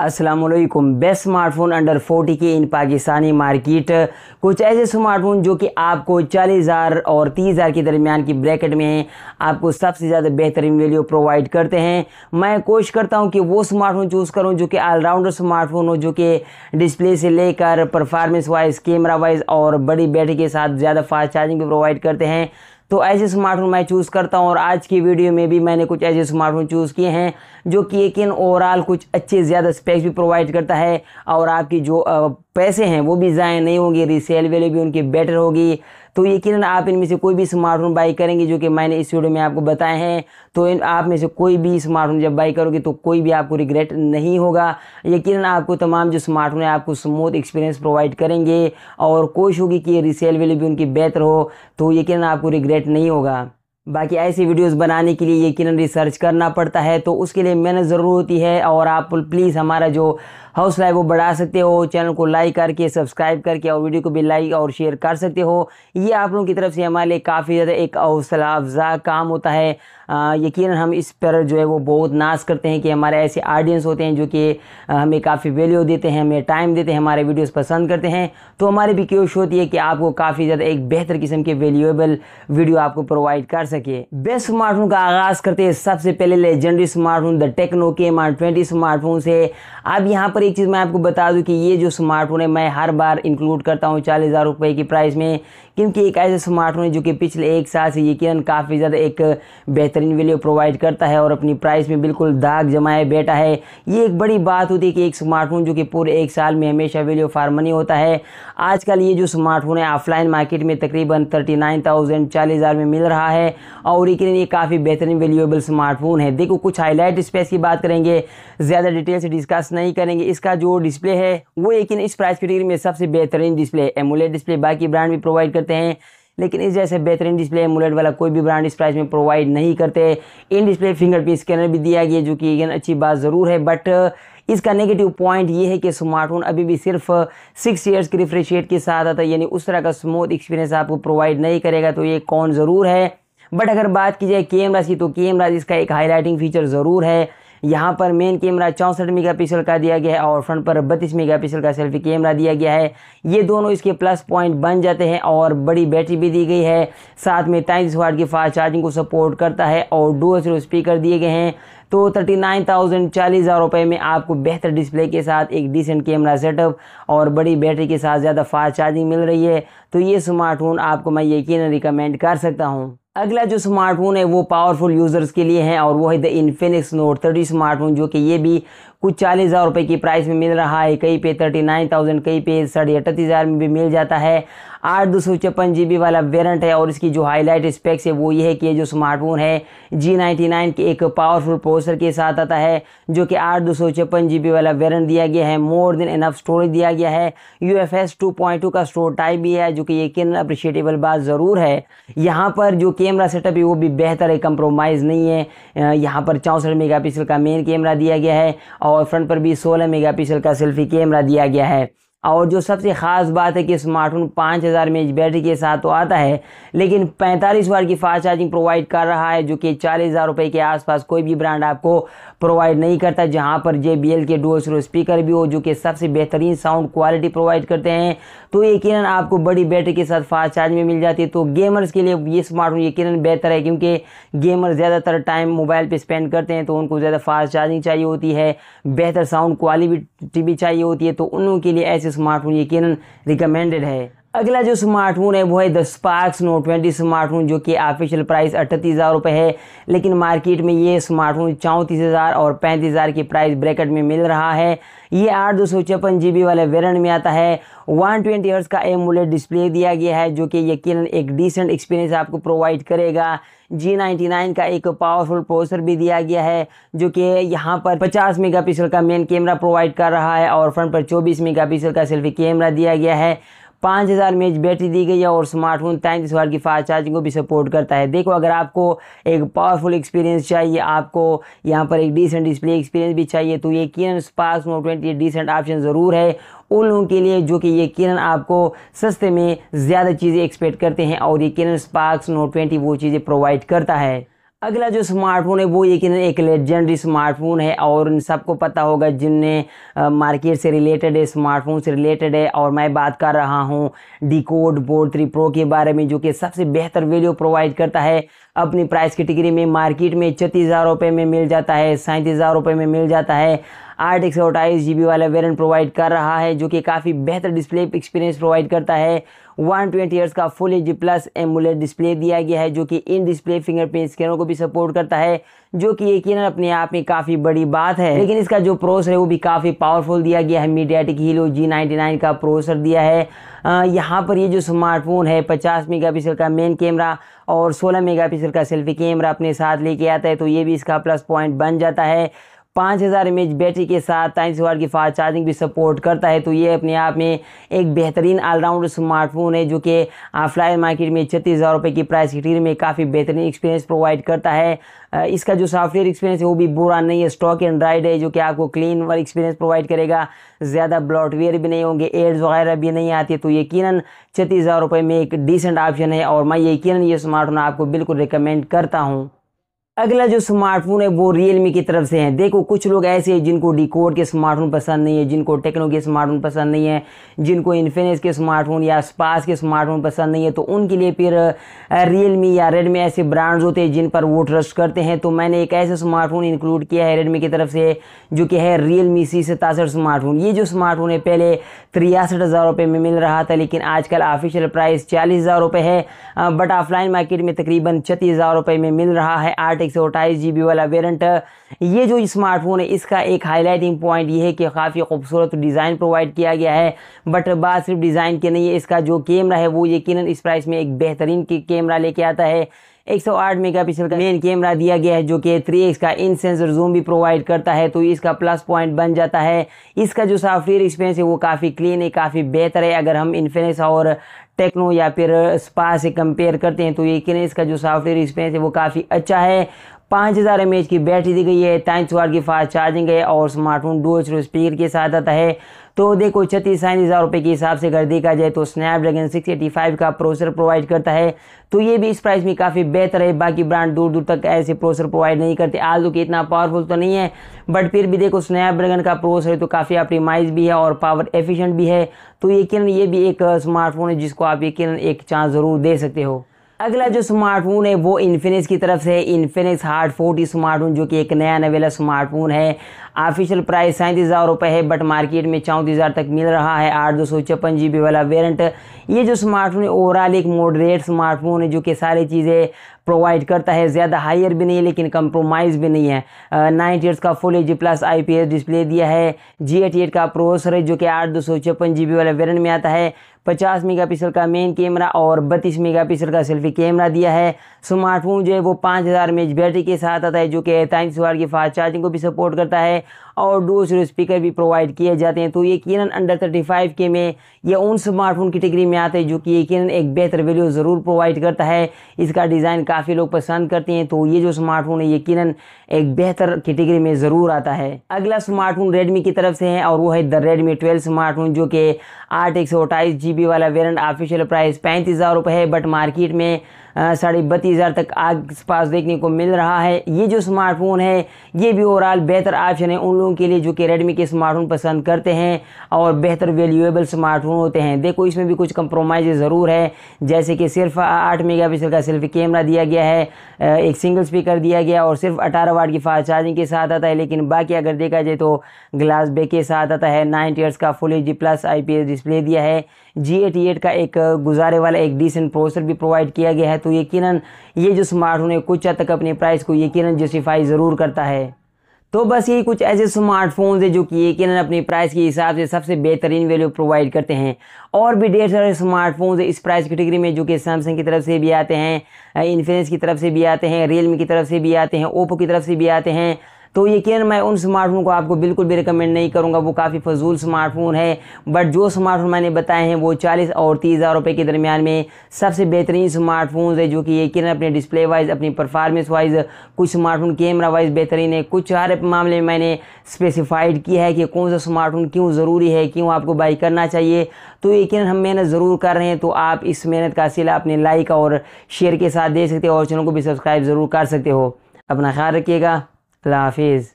Aslam best smartphone under 40 के इन Pakistani market कुछ ऐसे स्मार्टफोन जो कि आपको 40,000 और 30,000 के दरमियान की ब्रैकेट में हैं आपको सबसे ज़्यादा बेहतरीन वैल्यू प्रोवाइड करते हैं मैं कोशिश करता हूं कि वो स्मार्टफोन चूज़ करूं जो कि ऑलराउंडर स्मार्टफोन हो जो कि डिस्प्ले से लेकर परफार्मेंस वाइज कैमरा वाइज और बड़ी बैटरी के साथ ज़्यादा फास्ट चार्जिंग भी प्रोवाइड करते हैं तो ऐसे स्मार्टफोन मैं चूज़ करता हूँ और आज की वीडियो में भी मैंने कुछ ऐसे स्मार्टफोन चूज़ किए हैं जो कि एक इन ओवरऑल कुछ अच्छे ज़्यादा स्पेक्स भी प्रोवाइड करता है और आपकी जो पैसे हैं वो भी ज़ाया नहीं होंगे रिसेल वैल्यू भी उनकी बेटर होगी तो यकीन आप इनमें से कोई भी स्मार्टफोन बाई करेंगे जो कि मैंने इस वीडियो में आपको बताए हैं तो इन आप में से कोई भी स्मार्टफोन जब बाई करोगे तो कोई भी आपको रिग्रेट नहीं होगा यकीन आपको तमाम जो स्मार्टफोन है आपको स्मूथ एक्सपीरियंस प्रोवाइड करेंगे और कोशिश होगी कि रिसेल वैल्यू भी उनकी बेहतर हो तो यकीन आपको रिग्रेट नहीं होगा बाकी ऐसी वीडियोस बनाने के लिए यकीन रिसर्च करना पड़ता है तो उसके लिए मेहनत ज़रूर होती है और आप प्लीज़ हमारा जो हाउस लाइव वो बढ़ा सकते हो चैनल को लाइक करके सब्सक्राइब करके और वीडियो को भी लाइक और शेयर कर सकते हो ये आप लोगों की तरफ से हमारे लिए काफ़ी ज़्यादा एक हौसला अफजा काम होता है यकीन हम इस पर जो है वो बहुत नाश करते हैं कि हमारे ऐसे ऑडियंस होते हैं जो कि हमें काफ़ी वैल्यू देते हैं हमें टाइम देते हैं हमारे वीडियोस पसंद करते हैं तो हमारी भी कोशिश होती है कि आपको काफ़ी ज़्यादा एक बेहतर किस्म के वैल्यूएबल वीडियो आपको प्रोवाइड कर सके बेस्ट स्मार्टफोन का आगाज़ करते हैं सबसे पहले लेजेंडरी स्मार्टफोन द टेक्नो के मार्ट ट्वेंटी स्मार्टफोन से अब यहाँ पर एक चीज़ मैं आपको बता दूं कि ये जो स्मार्टफोन है मैं हर बार इंक्लूड करता हूँ चालीस हज़ार रुपये की प्राइस में क्योंकि एक ऐसा स्मार्टफोन है जो कि पिछले एक साल से यकीन काफ़ी ज़्यादा एक बेहतरीन वैल्यू प्रोवाइड करता है और अपनी प्राइस में बिल्कुल दाग जमाए बैठा है ये एक बड़ी बात होती है कि एक स्मार्टफोन जो कि पूरे एक साल में हमेशा वैल्यू फार मनी होता है आजकल ये जो स्मार्टफोन है ऑफलाइन मार्केट में तकरीबन थर्टी नाइन थाउजेंड चालीस हज़ार में मिल रहा है और यकीन ये काफ़ी बेहतरीन वैल्यूएबल स्मार्टफोन है देखो कुछ हाईलाइट स्पेस की बात करेंगे ज़्यादा डिटेल से डिस्कस नहीं करेंगे इस इसका जो डिस्प्ले है वो लेकिन इस प्राइस कैटेगरी में सबसे बेहतरीन डिस्प्ले है एमुलेट डिस्प्ले बाकी ब्रांड भी प्रोवाइड करते हैं लेकिन इस जैसे बेहतरीन डिस्प्ले एमुलेट वाला कोई भी ब्रांड इस प्राइस में प्रोवाइड नहीं करते इन डिस्प्ले फिंगरप्रिंट स्कैनर भी दिया गया जो कि एक अच्छी बात ज़रूर है बट इसका नेगेटिव पॉइंट ये है कि स्मार्टफोन अभी भी सिर्फ सिक्स ईयर्स की रिफ्रेशिएट के साथ आता है यानी उस तरह का स्मूथ एक्सपीरियंस आपको प्रोवाइड नहीं करेगा तो ये कौन ज़रूर है बट अगर बात की जाए कैमरा की तो कैमरा इसका एक हाईलाइटिंग फीचर ज़रूर है यहाँ पर मेन कैमरा चौंसठ मेगापिक्सल का दिया गया है और फ्रंट पर बत्तीस मेगापिक्सल का सेल्फी कैमरा दिया गया है ये दोनों इसके प्लस पॉइंट बन जाते हैं और बड़ी बैटरी भी दी गई है साथ में तैंतीस वाट की फास्ट चार्जिंग को सपोर्ट करता है और डो जीरो स्पीकर दिए गए हैं तो थर्टी नाइन थाउजेंड चालीस हज़ार रुपये में आपको बेहतर डिस्प्ले के साथ एक डिसेंट कैमरा सेटअप और बड़ी बैटरी के साथ ज़्यादा फास्ट चार्जिंग मिल रही है तो ये स्मार्टफोन आपको मैं यकीन रिकमेंड कर सकता हूँ अगला जो स्मार्टफोन है वो पावरफुल यूज़र्स के लिए है और वो है the Infinix Note thirty smartphone जो कि ये भी कुछ चालीस हज़ार रुपये की प्राइस में मिल रहा है कहीं पे थर्टी नाइन थाउजेंड कहीं पे साढ़े अठतीस हज़ार में भी मिल जाता है आठ दो सौ छप्पन जी बी वाला वेरेंट है और इसकी जो हाईलाइट स्पेक्स है वो ये है कि ये जो स्मार्टफोन है जी नाइन्टी नाइन के एक पावरफुल प्रोसेसर के साथ आता है जो कि आठ दो सौ छप्पन जी बी वाला वेरेंट दिया गया है मोर देन एनफ स्टोरेज दिया गया है U F S two point two का स्टोर टाइप भी है जो कि ये किन अप्रिशिएटेबल बात ज़रूर है यहाँ पर जो कैमरा सेटअप है वो भी बेहतर है कंप्रोमाइज़ नहीं है यहाँ पर चौंसठ मेगापिक्सल का मेन कैमरा दिया गया है और फ्रंट पर भी सोलह मेगापिक्सल का सेल्फी कैमरा दिया गया है और जो सबसे ख़ास बात है कि स्मार्टफोन 5000 हज़ार एच बैटरी के साथ तो आता है लेकिन 45 वाट की फास्ट चार्जिंग प्रोवाइड कर रहा है जो कि चालीस हज़ार रुपये के आसपास कोई भी ब्रांड आपको प्रोवाइड नहीं करता जहां पर जे बी एल के डो डोसरो स्पीकर भी हो जो कि सबसे बेहतरीन साउंड क्वालिटी प्रोवाइड करते हैं तो यकीन आपको बड़ी बैटरी के साथ फास्ट चार्ज में मिल जाती है तो गेमर्स के लिए ये स्मार्टफोन यकीन बेहतर है क्योंकि गेमर ज़्यादातर टाइम मोबाइल पर स्पेंड करते हैं तो उनको ज़्यादा फास्ट चार्जिंग चाहिए होती है बेहतर साउंड क्वालिटी भी चाहिए होती है तो उनके लिए ऐसे स्मार्टफोन यकीन रिकमेंडेड है अगला जो स्मार्टफोन है वो है the Sparks Note twenty smartphone जो कि ऑफिशियल प्राइस अट्ठतीस हज़ार रुपये है लेकिन मार्केट में ये स्मार्टफोन चौंतीस हज़ार और पैंतीस हज़ार की प्राइस ब्रैकेट में मिल रहा है ये आठ दो सौ छप्पन जी बी वाले वेरेंट में आता है वन ट्वेंटी हर्ट्स का एमुलेट डिस्प्ले e दिया गया है जो कि यकीन एक डिसेंट एक्सपीरियंस आपको प्रोवाइड करेगा जी नाइन्टी नाइन का एक पावरफुल प्रोसेसर भी दिया गया है जो कि यहाँ पर 50 मेगापिक्सल का मेन कैमरा प्रोवाइड कर रहा है और फ्रंट पर 24 मेगापिक्सल का सेल्फी कैमरा दिया गया है पाँच हज़ार एम बैटरी दी गई है और स्मार्टफोन तैंतीस वाट की फास्ट चार्जिंग को भी सपोर्ट करता है देखो अगर आपको एक पावरफुल एक्सपीरियंस चाहिए आपको यहाँ पर एक डिसेंट डिस्प्ले एक्सपीरियंस भी चाहिए तो ये किरण Spark Note twenty decent option ज़रूर है उन लोगों के लिए जो कि ये किरण आपको सस्ते में ज़्यादा चीज़ें एक्सपेक्ट करते हैं और ये किरण स्पार्क्स नोट ट्वेंटी वो चीज़ें प्रोवाइड करता है अगला जो स्मार्टफोन है वो यकीन एक लेजेंडरी स्मार्टफोन है और इन सबको पता होगा जिनने मार्केट से रिलेटेड है स्मार्टफोन से रिलेटेड है और मैं बात कर रहा हूँ D code Bold three pro के बारे में जो कि सबसे बेहतर वीडियो प्रोवाइड करता है अपनी प्राइस कैटेगरी में मार्केट में छत्तीस हज़ार रुपये में मिल जाता है सैंतीस हज़ार रुपये में मिल जाता है आठ एक सौ अट्ठाईस जी बी वाला वेरियंट प्रोवाइड कर रहा है जो कि काफ़ी बेहतर डिस्प्ले एक्सपीरियंस प्रोवाइड करता है वन ट्वेंटी ईयर्स का full H plus AMOLED display दिया गया है जो कि इन डिस्प्ले फिंगरप्रिंट स्कैनर को भी सपोर्ट करता है जो कि यकीन अपने आप में काफ़ी बड़ी बात है लेकिन इसका जो प्रोसर है वो भी काफ़ी पावरफुल दिया गया है मीडियाटिक हीलो जी नाइन्टी का प्रोसर दिया है यहाँ पर ये जो स्मार्टफोन है पचास मेगा का मेन कैमरा और सोलह मेगा का सेल्फी कैमरा अपने साथ लेके आता है तो ये भी इसका प्लस पॉइंट बन जाता है पाँच हज़ार एम बैटरी के साथ टाइम्स वार की फास्ट चार्जिंग भी सपोर्ट करता है तो ये अपने आप में एक बेहतरीन ऑलराउंड स्मार्टफोन है जो कि ऑफलाइन मार्केट में छत्तीस हज़ार रुपये की प्राइस की में काफ़ी बेहतरीन एक्सपीरियंस प्रोवाइड करता है इसका जो सॉफ्टवेयर एक्सपीरियंस है वो भी बुरा नहीं है स्टॉक एंड्राइड है जो कि आपको क्लीन वर्क एक्सपीरियंस प्रोवाइड करेगा ज़्यादा ब्लॉटवेयर भी नहीं होंगे एड्स वगैरह भी नहीं आती तो यकीन छत्तीस हज़ार रुपये में एक डिसेंट ऑप्शन है और मैं यकीन ये स्मार्टफोन आपको बिल्कुल रिकमेंड करता हूँ अगला जो स्मार्टफोन है वो रियलमी की तरफ से है देखो कुछ लोग ऐसे हैं जिनको डिकोड के स्मार्टफोन पसंद नहीं है जिनको टेक्नो के स्मार्टफोन पसंद नहीं है जिनको इन्फिनिक्स के स्मार्टफोन या स्पास के स्मार्टफोन पसंद नहीं है तो उनके लिए फिर रियलमी या रेडमी ऐसे ब्रांड्स होते हैं जिन पर वो ट्रस्ट करते हैं तो मैंने एक ऐसा स्मार्टफोन इंक्लूड किया है रेडमी की तरफ से जो कि है रियलमी सी सतासठ स्मार्टफोन ये जो स्मार्टफोन है पहले त्रियासठ हज़ार रुपये में मिल रहा था लेकिन आजकल ऑफिशियल प्राइस चालीस हज़ार रुपये है बट ऑफलाइन मार्केट में तकरीबन छत्तीस हज़ार रुपये में मिल रहा है आर्ट एक सौ अट्ठाईस जी बी वाला वेरेंट ये जो स्मार्टफोन है इसका एक हाईलाइटिंग पॉइंट ये है कि काफ़ी खूबसूरत डिज़ाइन प्रोवाइड किया गया है बट बात सिर्फ डिज़ाइन के नहीं है इसका जो कैमरा है वो यकीन इस प्राइस में एक बेहतरीन कैमरा लेके आता है 108 पिक्सल का मेन कैमरा दिया गया है जो कि एक्स का इन सेंसर जूम भी प्रोवाइड करता है तो इसका प्लस पॉइंट बन जाता है इसका जो सॉफ्टवेयर एक्सपीरियंस है वो काफ़ी क्लीन है काफ़ी बेहतर है अगर हम इन्फिनिक्स और टेक्नो या फिर स्पा से कंपेयर करते हैं तो ये किनेस का जो सॉफ्टवेयर एक्सपीरियंस है वो काफ़ी अच्छा है पाँच हज़ार एम की बैटरी दी गई है टाइम वाट की फास्ट चार्जिंग है और स्मार्टफोन डो स्लो स्पीकर के साथ आता है तो देखो छत्तीस सैंतीस हज़ार रुपये के हिसाब से अगर देखा जाए तो स्नैपड्रैगन 685 का प्रोसेसर प्रोवाइड करता है तो ये भी इस प्राइस में काफ़ी बेहतर है बाकी ब्रांड दूर दूर तक ऐसे प्रोसेसर प्रोवाइड नहीं करते आज तो इतना पावरफुल तो नहीं है बट फिर भी देखो स्नैपड्रैगन का प्रोसेसर तो काफ़ी ऑप्टिमाइज भी है और पावर एफिशेंट भी है तो ये किरण ये भी एक स्मार्टफोन है जिसको आप ये किरण एक चांस ज़रूर दे सकते हो अगला जो स्मार्टफोन है वो इन्फिनिक्स की तरफ से इन्फिनिक्स हार्ड फोर्टी स्मार्टफोन जो कि एक नया नवेला स्मार्टफोन है ऑफिशियल प्राइस सैंतीस हज़ार रुपये है बट मार्केट में चौंतीस हज़ार तक मिल रहा है आठ दो सौ छप्पन जी बी वाला वेरेंट ये जो स्मार्टफोन है ओवरऑल एक मॉडरेट स्मार्टफोन है जो कि सारी चीज़ें प्रोवाइड करता है ज़्यादा हायर भी नहीं है लेकिन कंप्रोमाइज़ भी नहीं है नाइन ईयर्स का full H plus I display दिया है जी एटी एट का प्रोसर है जो कि आठ दो सौ छप्पन जी बी वाला वेरियंट में आता है पचास मेगा पिक्सल का मेन कैमरा और बत्तीस मेगा पिक्सल का सेल्फी कैमरा दिया है स्मार्टफोन जो है वो पाँच हज़ार एम बैटरी के साथ आता है जो कि तैंतीस वार की फास्ट चार्जिंग को भी सपोर्ट करता है और दूसरे स्पीकर भी प्रोवाइड किए जाते हैं तो ये यकीन अंडर थर्टी फाइव के में ये उन स्मार्टफोन कैटेगरी में आते हैं जो कि ये यकीन एक बेहतर वैल्यू ज़रूर प्रोवाइड करता है इसका डिज़ाइन काफ़ी लोग पसंद करते हैं तो ये जो स्मार्टफोन है ये यकीन एक बेहतर कैटेगरी में ज़रूर आता है अगला स्मार्टफोन रेडमी की तरफ से है और वो है द रेडमी ट्वेल्व स्मार्टफोन जो कि आठ एक सौ अट्ठाईस जी बी वाला वेरेंट ऑफिशियल प्राइस पैंतीस हज़ार रुपये है बट मार्केट में साढ़े बत्तीस हज़ार तक आसपास देखने को मिल रहा है ये जो स्मार्टफोन है ये भी ओवरऑल बेहतर ऑप्शन है उन लोगों के लिए जो कि रेडमी के स्मार्टफोन पसंद करते हैं और बेहतर वैल्यूएबल स्मार्टफोन होते हैं देखो इसमें भी कुछ कंप्रोमाइज ज़रूर है जैसे कि सिर्फ आठ पिक्सल का सिर्फ कैमरा दिया गया है एक सिंगल स्पीकर दिया गया और सिर्फ अठारह वाट की फास्ट चार्जिंग के साथ आता है लेकिन बाकी अगर देखा जाए तो ग्लास बे के साथ आता है नाइन ईयर्स का full H plus I display दिया है जी एटी एट का एक गुजारे वाला एक डिसेंट प्रोसेसर भी प्रोवाइड किया गया है तो तो यकीनन ये जो स्मार्टफोन है कुछ हद तक अपने प्राइस को यकीनन जस्टिफाई ज़रूर करता है तो बस ये कुछ ऐसे स्मार्टफोन्स हैं जो कि यकीन अपने प्राइस के हिसाब से सबसे बेहतरीन वैल्यू प्रोवाइड करते हैं और भी ढेर सारे स्मार्टफोन्स इस प्राइस कैटेगरी में जो कि सैमसंग की तरफ से भी आते हैं इन्फिनिक्स की तरफ से भी आते हैं रियलमी की तरफ से भी आते हैं ओप्पो की तरफ से भी आते हैं तो यकीन मैं उन स्मार्टफोन को आपको बिल्कुल भी रिकमेंड नहीं करूँगा वो काफ़ी फजूल स्मार्टफोन है बट जो स्मार्टफोन मैंने बताए हैं वो चालीस और तीस हज़ार रुपये के दरमियान में सबसे बेहतरीन स्मार्टफोन है जो कि यकीन अपने डिस्प्ले वाइज अपनी परफॉर्मेंस वाइज कुछ स्मार्टफोन कैमरा वाइज बेहतरीन है कुछ हर मामले में मैंने स्पेसिफाइड किया है कि कौन सा स्मार्टफोन क्यों ज़रूरी है क्यों आपको बाई करना चाहिए तो यकीन हम मेहनत ज़रूर कर रहे हैं तो आप इस मेहनत का सिला अपने लाइक और शेयर के साथ दे सकते हो और चैनल को भी सब्सक्राइब ज़रूर कर सकते हो अपना ख्याल रखिएगा अल्लाह हाफिज़